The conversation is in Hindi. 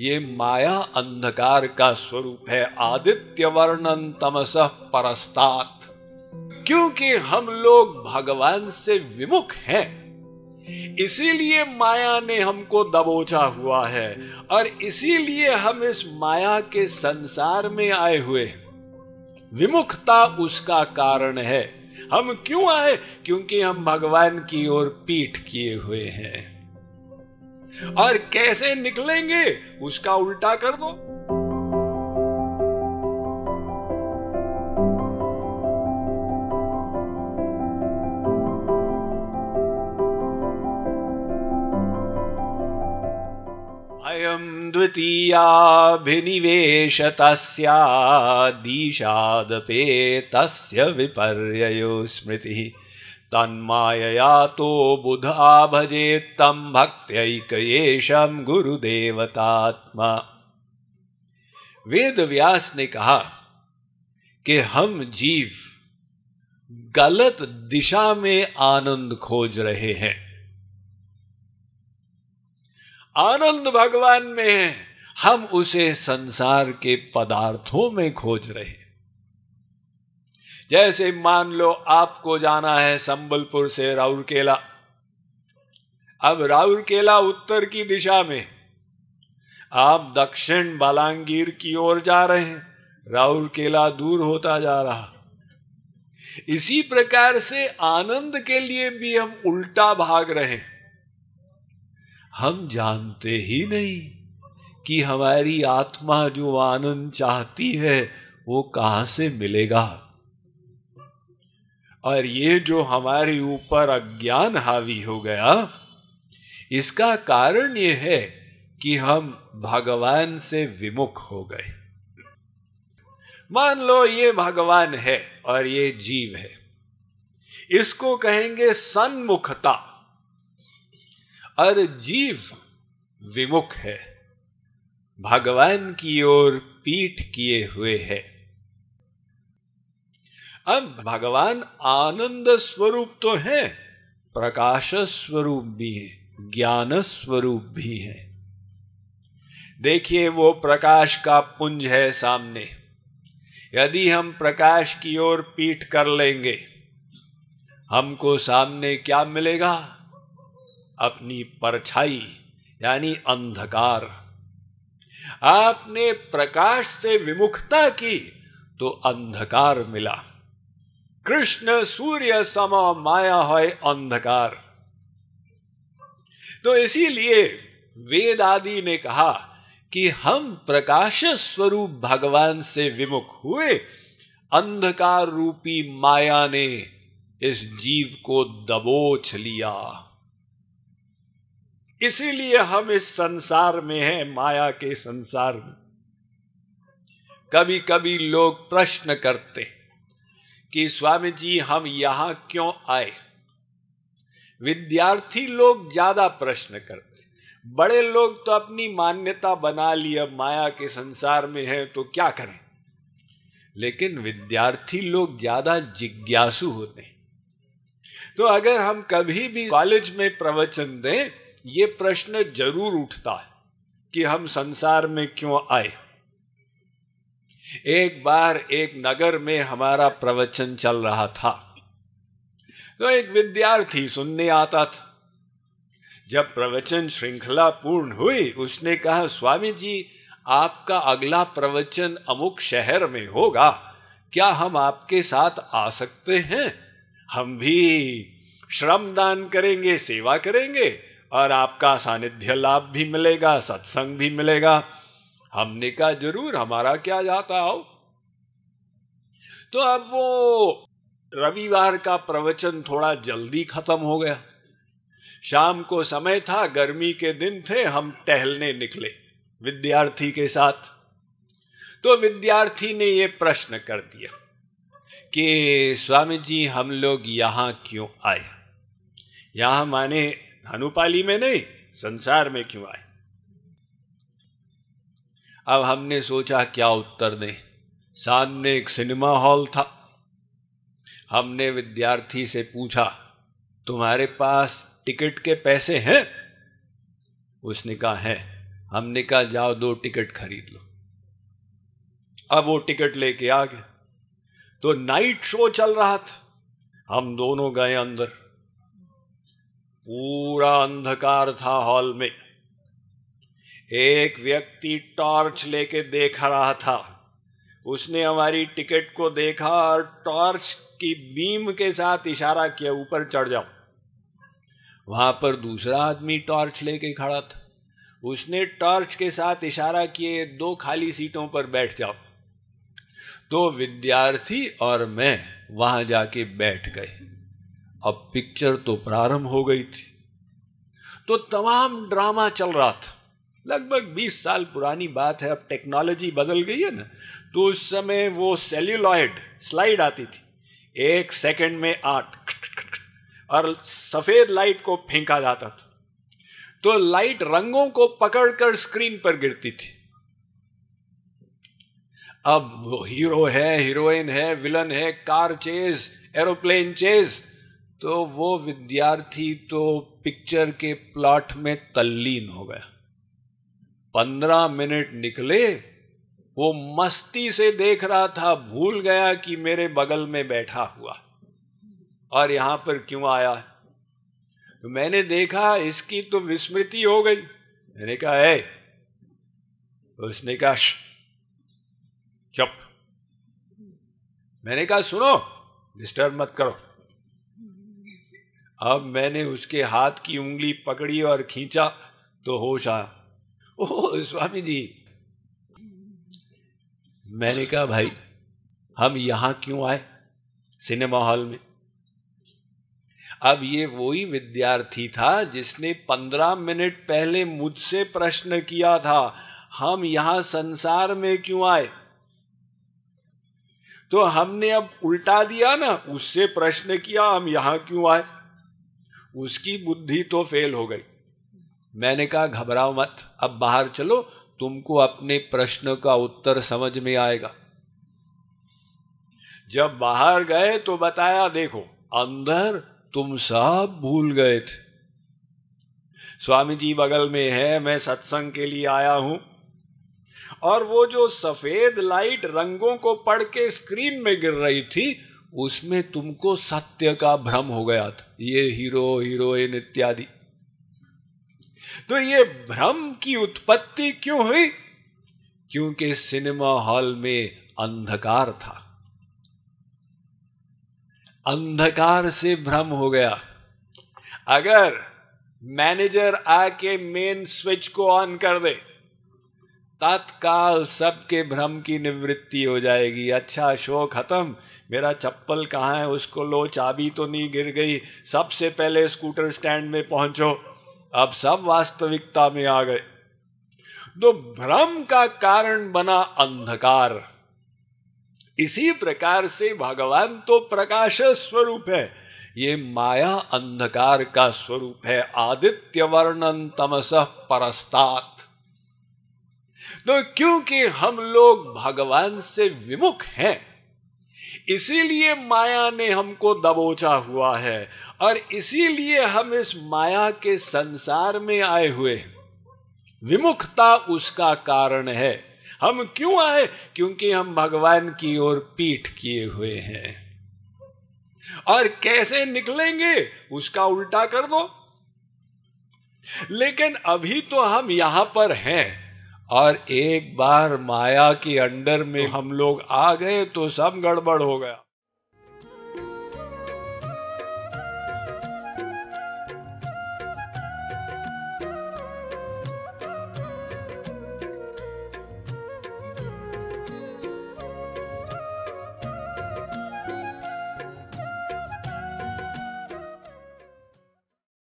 ये माया अंधकार का स्वरूप है आदित्य वर्णन तमस परस्तात क्योंकि हम लोग भगवान से विमुख हैं इसीलिए माया ने हमको दबोचा हुआ है और इसीलिए हम इस माया के संसार में आए हुए विमुखता उसका कारण है हम क्यों आए क्योंकि हम भगवान की ओर पीठ किए हुए हैं और कैसे निकलेंगे उसका उल्टा कर दो द्वितीयाभिनिवेशतस्यादीशादपेतस्य विपर्ययो स्मृति तन्मायया तो बुधा भजे तम भक्त्यैकयेशं गुरुदेवतात्मा वेद व्यास ने कहा कि हम जीव गलत दिशा में आनंद खोज रहे हैं आनंद भगवान में है हम उसे संसार के पदार्थों में खोज रहे जैसे मान लो आपको जाना है संबलपुर से राउरकेला अब राउरकेला उत्तर की दिशा में आप दक्षिण बालांगीर की ओर जा रहे हैं राउरकेला दूर होता जा रहा इसी प्रकार से आनंद के लिए भी हम उल्टा भाग रहे हैं हम जानते ही नहीं कि हमारी आत्मा जो आनंद चाहती है वो कहां से मिलेगा और ये जो हमारे ऊपर अज्ञान हावी हो गया इसका कारण ये है कि हम भगवान से विमुख हो गए मान लो ये भगवान है और ये जीव है इसको कहेंगे सन्मुखता और जीव विमुख है भगवान की ओर पीठ किए हुए है अब भगवान आनंद स्वरूप तो है प्रकाश स्वरूप भी है ज्ञान स्वरूप भी है देखिए वो प्रकाश का पुंज है सामने यदि हम प्रकाश की ओर पीठ कर लेंगे हमको सामने क्या मिलेगा अपनी परछाई यानी अंधकार आपने प्रकाश से विमुखता की तो अंधकार मिला कृष्ण सूर्य सम माया है अंधकार तो इसीलिए वेद आदि ने कहा कि हम प्रकाश स्वरूप भगवान से विमुख हुए अंधकार रूपी माया ने इस जीव को दबोच लिया इसीलिए हम इस संसार में हैं माया के संसार में कभी कभी लोग प्रश्न करते कि स्वामी जी हम यहां क्यों आए विद्यार्थी लोग ज्यादा प्रश्न करते बड़े लोग तो अपनी मान्यता बना ली अब माया के संसार में है तो क्या करें लेकिन विद्यार्थी लोग ज्यादा जिज्ञासु होते हैं तो अगर हम कभी भी कॉलेज में प्रवचन दें ये प्रश्न जरूर उठता है कि हम संसार में क्यों आए एक बार एक नगर में हमारा प्रवचन चल रहा था तो एक विद्यार्थी सुनने आता था जब प्रवचन श्रृंखला पूर्ण हुई उसने कहा स्वामी जी आपका अगला प्रवचन अमुक शहर में होगा क्या हम आपके साथ आ सकते हैं हम भी श्रम दान करेंगे सेवा करेंगे और आपका सानिध्य लाभ भी मिलेगा सत्संग भी मिलेगा हमने कहा जरूर हमारा क्या जाता हो तो अब वो रविवार का प्रवचन थोड़ा जल्दी खत्म हो गया शाम को समय था गर्मी के दिन थे हम टहलने निकले विद्यार्थी के साथ तो विद्यार्थी ने ये प्रश्न कर दिया कि स्वामी जी हम लोग यहां क्यों आए यहां माने भानुपाली में नहीं संसार में क्यों आए अब हमने सोचा क्या उत्तर दें सामने एक सिनेमा हॉल था हमने विद्यार्थी से पूछा तुम्हारे पास टिकट के पैसे हैं उसने कहा है हमने कहा जाओ दो टिकट खरीद लो अब वो टिकट लेके आ गया तो नाइट शो चल रहा था हम दोनों गए अंदर पूरा अंधकार था हॉल में एक व्यक्ति टॉर्च लेके देख रहा था उसने हमारी टिकट को देखा और टॉर्च की बीम के साथ इशारा किया ऊपर चढ़ जाओ वहां पर दूसरा आदमी टॉर्च लेके खड़ा था उसने टॉर्च के साथ इशारा किए दो खाली सीटों पर बैठ जाओ तो विद्यार्थी और मैं वहां जाके बैठ गए अब पिक्चर तो प्रारंभ हो गई थी तो तमाम ड्रामा चल रहा था लगभग 20 साल पुरानी बात है अब टेक्नोलॉजी बदल गई है ना तो उस समय वो सेल्यूलॉयड स्लाइड आती थी एक सेकंड में आठ और सफ़ेद लाइट को फेंका जाता था तो लाइट रंगों को पकड़कर स्क्रीन पर गिरती थी अब वो हीरो है हीरोइन है विलन है कार चेज एरोप्लेन चेज तो वो विद्यार्थी तो पिक्चर के प्लॉट में तल्लीन हो गया पंद्रह मिनट निकले वो मस्ती से देख रहा था भूल गया कि मेरे बगल में बैठा हुआ और यहां पर क्यों आया तो मैंने देखा इसकी तो विस्मृति हो गई मैंने कहा है उसने कहा चुप मैंने कहा सुनो डिस्टर्ब मत करो अब मैंने उसके हाथ की उंगली पकड़ी और खींचा तो होश आया ओह स्वामी जी मैंने कहा भाई हम यहां क्यों आए सिनेमा हॉल में अब ये वही विद्यार्थी था जिसने पंद्रह मिनट पहले मुझसे प्रश्न किया था हम यहां संसार में क्यों आए तो हमने अब उल्टा दिया ना उससे प्रश्न किया हम यहां क्यों आए उसकी बुद्धि तो फेल हो गई मैंने कहा घबराओ मत अब बाहर चलो तुमको अपने प्रश्न का उत्तर समझ में आएगा जब बाहर गए तो बताया देखो अंदर तुम सब भूल गए थे स्वामी जी बगल में है मैं सत्संग के लिए आया हूं और वो जो सफेद लाइट रंगों को पढ़ के स्क्रीन में गिर रही थी उसमें तुमको सत्य का भ्रम हो गया था ये हीरो हीरोइन इत्यादि तो ये भ्रम की उत्पत्ति क्यों हुई क्योंकि सिनेमा हॉल में अंधकार था अंधकार से भ्रम हो गया अगर मैनेजर आके मेन स्विच को ऑन कर दे तत्काल सबके भ्रम की निवृत्ति हो जाएगी अच्छा शो खत्म मेरा चप्पल कहाँ है उसको लो चाबी तो नहीं गिर गई सबसे पहले स्कूटर स्टैंड में पहुंचो अब सब वास्तविकता में आ गए तो भ्रम का कारण बना अंधकार इसी प्रकार से भगवान तो प्रकाश स्वरूप है ये माया अंधकार का स्वरूप है आदित्य वर्णन तमस परस्तात तो क्योंकि हम लोग भगवान से विमुख हैं इसीलिए माया ने हमको दबोचा हुआ है और इसीलिए हम इस माया के संसार में आए हुए हैं विमुखता उसका कारण है हम क्यों आए क्योंकि हम भगवान की ओर पीठ किए हुए हैं और कैसे निकलेंगे उसका उल्टा कर दो लेकिन अभी तो हम यहां पर हैं और एक बार माया के अंडर में तो हम लोग आ गए तो सब गड़बड़ हो गया